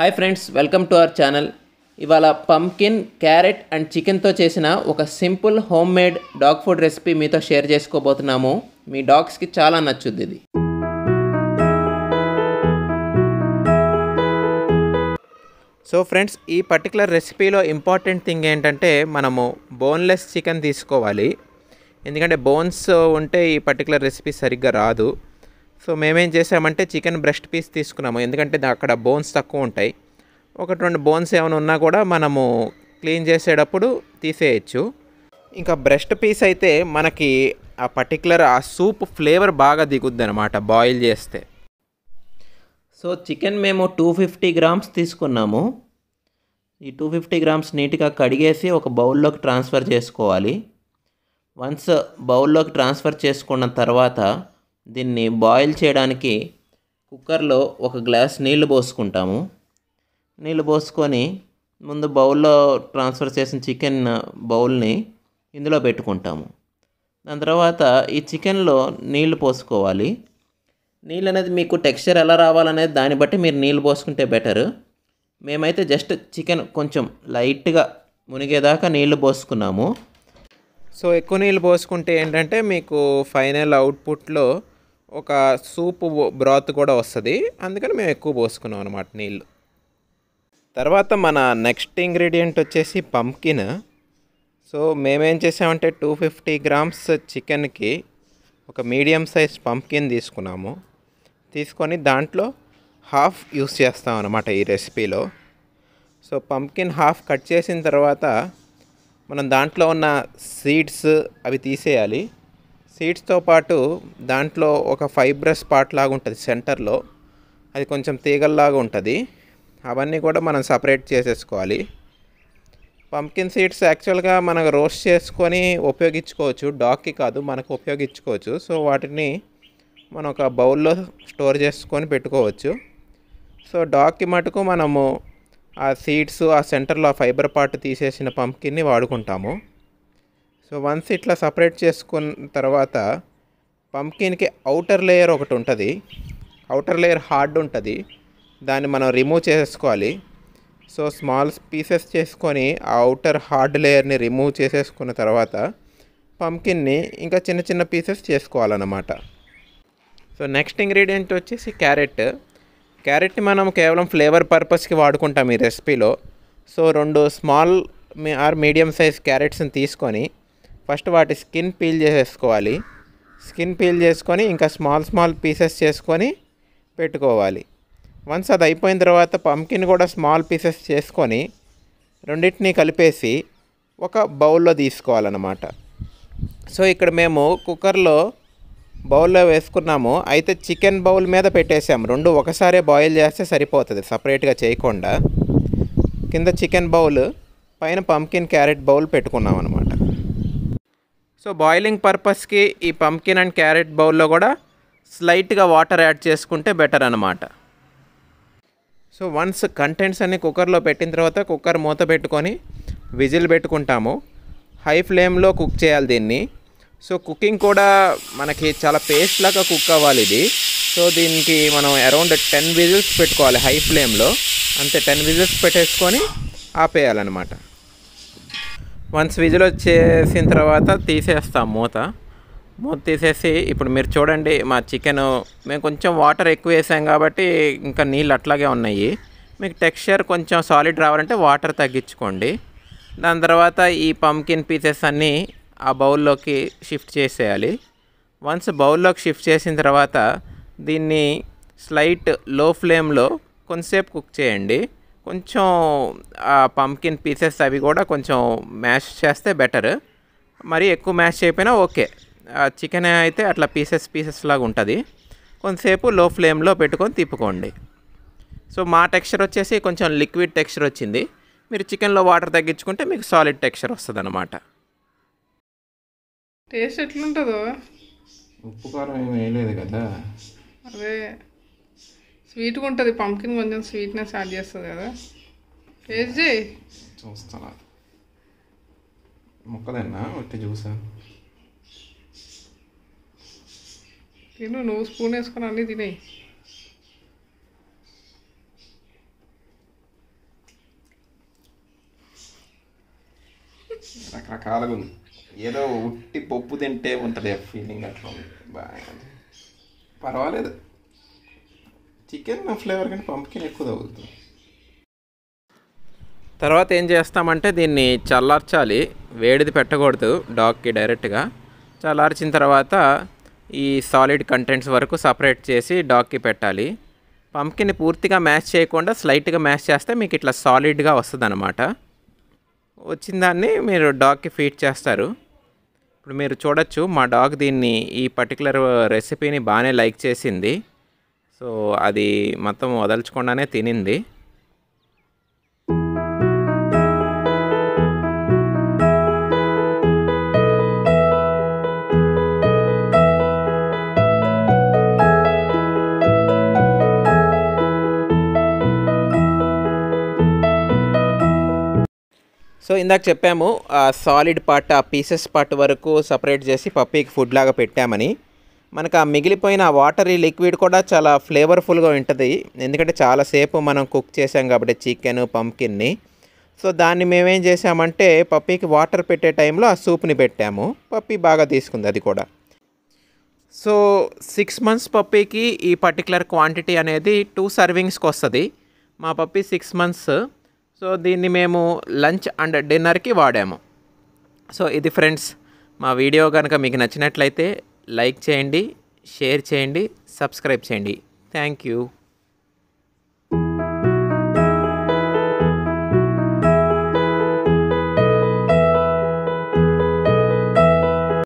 hi friends welcome to our channel ఇవాళ pumpkin carrot and చికెన్తో చేసిన ఒక simple homemade dog food recipe మీతో షేర్ చేసుకోబోతున్నాము మీ డాగ్స్కి చాలా నచ్చుద్ది ఇది సో ఫ్రెండ్స్ ఈ పర్టికులర్ రెసిపీలో ఇంపార్టెంట్ థింగ్ ఏంటంటే మనము బోన్లెస్ చికెన్ తీసుకోవాలి ఎందుకంటే బోన్స్ ఉంటే ఈ పర్టికులర్ రెసిపీ సరిగ్గా రాదు సో మేమేం చేసామంటే చికెన్ బ్రెస్ట్ పీస్ తీసుకున్నాము ఎందుకంటే అక్కడ బోన్స్ తక్కువ ఉంటాయి ఒకటి రెండు బోన్స్ ఏమైనా ఉన్నా కూడా మనము క్లీన్ చేసేటప్పుడు తీసేయచ్చు ఇంకా బ్రెస్ట్ పీస్ అయితే మనకి ఆ పర్టికులర్ ఆ సూప్ ఫ్లేవర్ బాగా దిగుద్ది అనమాట బాయిల్ చేస్తే సో చికెన్ మేము టూ ఫిఫ్టీ గ్రామ్స్ తీసుకున్నాము ఈ టూ ఫిఫ్టీ గ్రామ్స్ నీట్గా కడిగేసి ఒక బౌల్లోకి ట్రాన్స్ఫర్ చేసుకోవాలి వన్స్ బౌల్లోకి ట్రాన్స్ఫర్ చేసుకున్న తర్వాత దీన్ని బాయిల్ చేయడానికి కుక్కర్లో ఒక గ్లాస్ నీళ్లు పోసుకుంటాము నీళ్లు పోసుకొని ముందు బౌల్లో ట్రాన్స్ఫర్ చేసిన చికెన్ బౌల్ని ఇందులో పెట్టుకుంటాము దాని తర్వాత ఈ చికెన్లో నీళ్లు పోసుకోవాలి నీళ్ళు అనేది మీకు టెక్స్చర్ ఎలా రావాలనేది దాన్ని బట్టి మీరు నీళ్ళు పోసుకుంటే బెటరు మేమైతే జస్ట్ చికెన్ కొంచెం లైట్గా మునిగేదాకా నీళ్లు పోసుకున్నాము సో ఎక్కువ నీళ్ళు పోసుకుంటే ఏంటంటే మీకు ఫైనల్ అవుట్పుట్లో ఒక సూపు బ్రాత్ కూడా వస్తుంది అందుకని మేము ఎక్కువ పోసుకున్నాం అనమాట నీళ్ళు తర్వాత మన నెక్స్ట్ ఇంగ్రీడియంట్ వచ్చేసి పంప్కిన్ సో మేమేం చేసామంటే టూ ఫిఫ్టీ గ్రామ్స్ చికెన్కి ఒక మీడియం సైజ్ పంప్కిన్ తీసుకున్నాము తీసుకొని దాంట్లో హాఫ్ యూస్ చేస్తాం అనమాట ఈ రెసిపీలో సో పంప్కిన్ హాఫ్ కట్ చేసిన తర్వాత మనం దాంట్లో ఉన్న సీడ్స్ అవి తీసేయాలి సీడ్స్తో పాటు దాంట్లో ఒక ఫైబ్రస్ పార్ట్ లాగా ఉంటుంది సెంటర్లో అది కొంచెం తీగల్లాగా ఉంటుంది అవన్నీ కూడా మనం సపరేట్ చేసేసుకోవాలి పంకిన్ సీడ్స్ యాక్చువల్గా మనం రోస్ట్ చేసుకొని ఉపయోగించుకోవచ్చు డాక్కి కాదు మనకు ఉపయోగించుకోవచ్చు సో వాటిని మనం ఒక బౌల్లో స్టోర్ చేసుకొని పెట్టుకోవచ్చు సో డాక్కి మటుకు మనము ఆ సీడ్స్ ఆ సెంటర్లో ఆ ఫైబర్ పార్ట్ తీసేసిన పంప్కిన్ని వాడుకుంటాము సో వన్స్ ఇట్లా సపరేట్ చేసుకున్న తర్వాత పంకిన్కి అవుటర్ లేయర్ ఒకటి ఉంటుంది అవుటర్ లేయర్ హార్డ్ ఉంటుంది దాన్ని మనం రిమూవ్ చేసేసుకోవాలి సో స్మాల్ పీసెస్ చేసుకొని ఆ అవుటర్ హార్డ్ లేయర్ని రిమూవ్ చేసేసుకున్న తర్వాత పంకిన్ని ఇంకా చిన్న చిన్న పీసెస్ చేసుకోవాలన్నమాట సో నెక్స్ట్ ఇంగ్రీడియంట్ వచ్చేసి క్యారెట్ క్యారెట్ని మనం కేవలం ఫ్లేవర్ పర్పస్కి వాడుకుంటాం ఈ రెసిపీలో సో రెండు స్మాల్ ఆర్ మీడియం సైజ్ క్యారెట్స్ని తీసుకొని ఫస్ట్ వాటి స్కిన్ పీల్ చేసేసుకోవాలి స్కిన్ పీల్ చేసుకొని ఇంకా స్మాల్ స్మాల్ పీసెస్ చేసుకొని పెట్టుకోవాలి వన్స్ అది అయిపోయిన తర్వాత పంకిన్ కూడా స్మాల్ పీసెస్ చేసుకొని రెండింటినీ కలిపేసి ఒక బౌల్లో తీసుకోవాలన్నమాట సో ఇక్కడ మేము కుక్కర్లో బౌల్లో వేసుకున్నాము అయితే చికెన్ బౌల్ మీద పెట్టేసాము రెండు ఒకసారి బాయిల్ చేస్తే సరిపోతుంది సపరేట్గా చేయకుండా కింద చికెన్ బౌల్ పైన పంకిన్ క్యారెట్ బౌల్ పెట్టుకున్నాం అనమాట సో బాయిలింగ్ పర్పస్కి ఈ పంకిన్ అండ్ క్యారెట్ బౌల్లో కూడా స్లైట్గా వాటర్ యాడ్ చేసుకుంటే బెటర్ అనమాట సో వన్స్ కంటెంట్స్ అన్ని కుక్కర్లో పెట్టిన తర్వాత కుక్కర్ మూత పెట్టుకొని విజిల్ పెట్టుకుంటాము హై ఫ్లేమ్లో కుక్ చేయాలి దీన్ని సో కుకింగ్ కూడా మనకి చాలా పేస్ట్ లాగా కుక్ అవ్వాలి ఇది సో దీనికి మనం అరౌండ్ టెన్ విజిల్స్ పెట్టుకోవాలి హై ఫ్లేమ్లో అంతే టెన్ విజిల్స్ పెట్టేసుకొని ఆపేయాలన్నమాట వన్స్ విజిల్ వచ్చేసిన తర్వాత తీసేస్తాం మూత మూత తీసేసి ఇప్పుడు మీరు చూడండి మా చికెను మేము కొంచెం వాటర్ ఎక్కువ వేసాం కాబట్టి ఇంకా నీళ్ళు అట్లాగే ఉన్నాయి మీకు టెక్స్చర్ కొంచెం సాలిడ్ రావాలంటే వాటర్ తగ్గించుకోండి దాని తర్వాత ఈ పంకిన్ పీసెస్ అన్నీ ఆ బౌల్లోకి షిఫ్ట్ చేసేయాలి వన్స్ బౌల్లోకి షిఫ్ట్ చేసిన తర్వాత దీన్ని స్లైట్ లో ఫ్లేమ్లో కొంతసేపు కుక్ చేయండి కొంచెం ఆ పంకిన్ పీసెస్ అవి కూడా కొంచెం మ్యాష్ చేస్తే బెటర్ మరి ఎక్కువ మ్యాష్ చేయకపోయినా ఓకే చికెన్ అయితే అట్లా పీసెస్ పీసెస్ లాగా ఉంటుంది కొంతసేపు లో ఫ్లేమ్లో పెట్టుకొని తిప్పుకోండి సో మా టెక్స్చర్ వచ్చేసి కొంచెం లిక్విడ్ టెక్స్చర్ వచ్చింది మీరు చికెన్లో వాటర్ తగ్గించుకుంటే మీకు సాలిడ్ టెక్స్చర్ వస్తుంది అనమాట టేస్ట్ ఎట్లుంటుందో ఉప్పు కారం ఏమి వేయలేదు కదా అదే స్వీట్గా ఉంటుంది పంకిన్ కొంచెం స్వీట్నెస్ యాడ్ చేస్తుంది కదా టేస్ట్ చేయి చూస్తాను చూసా తిను నువ్వు స్పూన్ వేసుకుని అన్నీ తినేయి రకరకాలుగా ఉంది ఏదో ఉట్టి పప్పు తింటే ఉంటుంది ఫీలింగ్ అట్లా ఉంది బాగా పర్వాలేదు చికెన్ ఫ్లేవర్ కానీ పంపకిన్ ఎక్కువ తగ్గుతుంది తర్వాత ఏం చేస్తామంటే దీన్ని చల్లార్చాలి వేడిది పెట్టకూడదు డాగ్కి డైరెక్ట్గా చల్లార్చిన తర్వాత ఈ సాలిడ్ కంటెంట్స్ వరకు సపరేట్ చేసి డాగ్కి పెట్టాలి పంప్కిన్ పూర్తిగా మ్యాష్ చేయకుండా స్లైట్గా మ్యాష్ చేస్తే మీకు ఇట్లా సాలిడ్గా వస్తుంది అనమాట వచ్చిన దాన్ని మీరు డాగ్కి ఫీడ్ చేస్తారు ఇప్పుడు మీరు చూడొచ్చు మా డాగ్ దీన్ని ఈ పర్టికులర్ రెసిపీని బాగానే లైక్ చేసింది సో అది మొత్తం వదల్చకుండానే తినింది సో ఇందాక చెప్పాము సాలిడ్ పార్ట్ ఆ పీసెస్ పార్ట్ వరకు సపరేట్ చేసి పప్పీకి ఫుడ్ లాగా పెట్టామని మనకు ఆ మిగిలిపోయిన వాటర్ ఈ లిక్విడ్ కూడా చాలా ఫ్లేవర్ఫుల్గా ఉంటుంది ఎందుకంటే చాలాసేపు మనం కుక్ చేసాం కాబట్టి చికెన్ పంప్కిన్ని సో దాన్ని మేమేం చేసామంటే పప్పీకి వాటర్ పెట్టే టైంలో ఆ సూప్ని పెట్టాము పప్పీ బాగా తీసుకుంది అది కూడా సో సిక్స్ మంత్స్ పప్పీకి ఈ పర్టికులర్ క్వాంటిటీ అనేది టూ సర్వింగ్స్కి వస్తుంది మా పప్పీ సిక్స్ మంత్స్ సో దీన్ని మేము లంచ్ అండ్ డిన్నర్కి వాడాము సో ఇది ఫ్రెండ్స్ మా వీడియో కనుక మీకు నచ్చినట్లయితే లైక్ చేయండి షేర్ చేయండి సబ్స్క్రైబ్ చేయండి థ్యాంక్ యూ